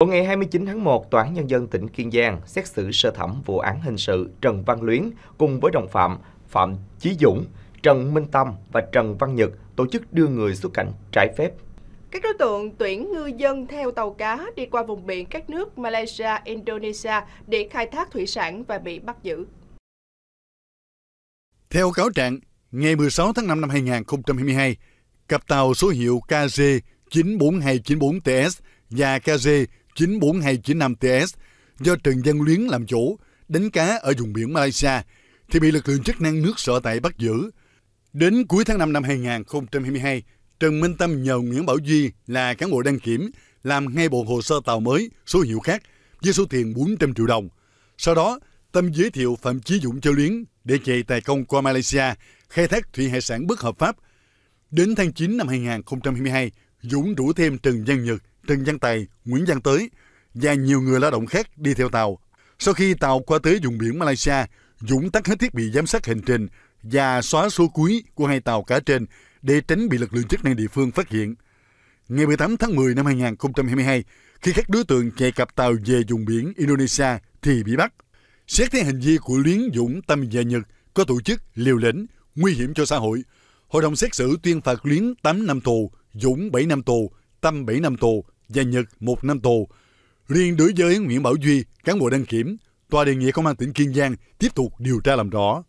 Vào ngày 29 tháng 1, Tòa án Nhân dân tỉnh Kiên Giang xét xử sơ thẩm vụ án hình sự Trần Văn Luyến cùng với đồng phạm Phạm Chí Dũng, Trần Minh Tâm và Trần Văn Nhật tổ chức đưa người xuất cảnh trái phép. Các đối tượng tuyển ngư dân theo tàu cá đi qua vùng biển các nước Malaysia, Indonesia để khai thác thủy sản và bị bắt giữ. Theo cáo trạng, ngày 16 tháng 5 năm 2022, cặp tàu số hiệu KG 94294TS và KG 94295TS do Trần Văn Luyến làm chủ đánh cá ở vùng biển Malaysia thì bị lực lượng chức năng nước sở tại bắt giữ. Đến cuối tháng 5 năm 2022, Trần Minh Tâm nhờ Nguyễn Bảo Duy là cán bộ đăng kiểm làm ngay bộ hồ sơ tàu mới số hiệu khác với số tiền 400 triệu đồng. Sau đó, Tâm giới thiệu Phạm Chí Dũng cho Luyến để chạy tài công qua Malaysia khai thác thủy hải sản bất hợp pháp. Đến tháng 9 năm 2022, Dũng rủ thêm Trần Văn Nhật Trần Văn Tài, Nguyễn Văn Tới và nhiều người lao động khác đi theo tàu. Sau khi tàu qua tới vùng biển Malaysia, Dũng tắt hết thiết bị giám sát hành trình và xóa số cuối của hai tàu cả trên để tránh bị lực lượng chức năng địa phương phát hiện. Ngày 18 tháng 10 năm 2022, khi các đối tượng chạy cặp tàu về vùng biển Indonesia thì bị bắt. Xét thấy hành vi của Luyến Dũng Tâm và Nhật có tổ chức liều lĩnh, nguy hiểm cho xã hội, hội đồng xét xử tuyên phạt Luyến 8 năm tù, Dũng 7 năm tù, Tâm 7 năm tù và Nhật 1 năm tù. Riêng đối với Nguyễn Bảo Duy, cán bộ đăng kiểm, tòa đề nghị công an tỉnh Kiên Giang tiếp tục điều tra làm rõ.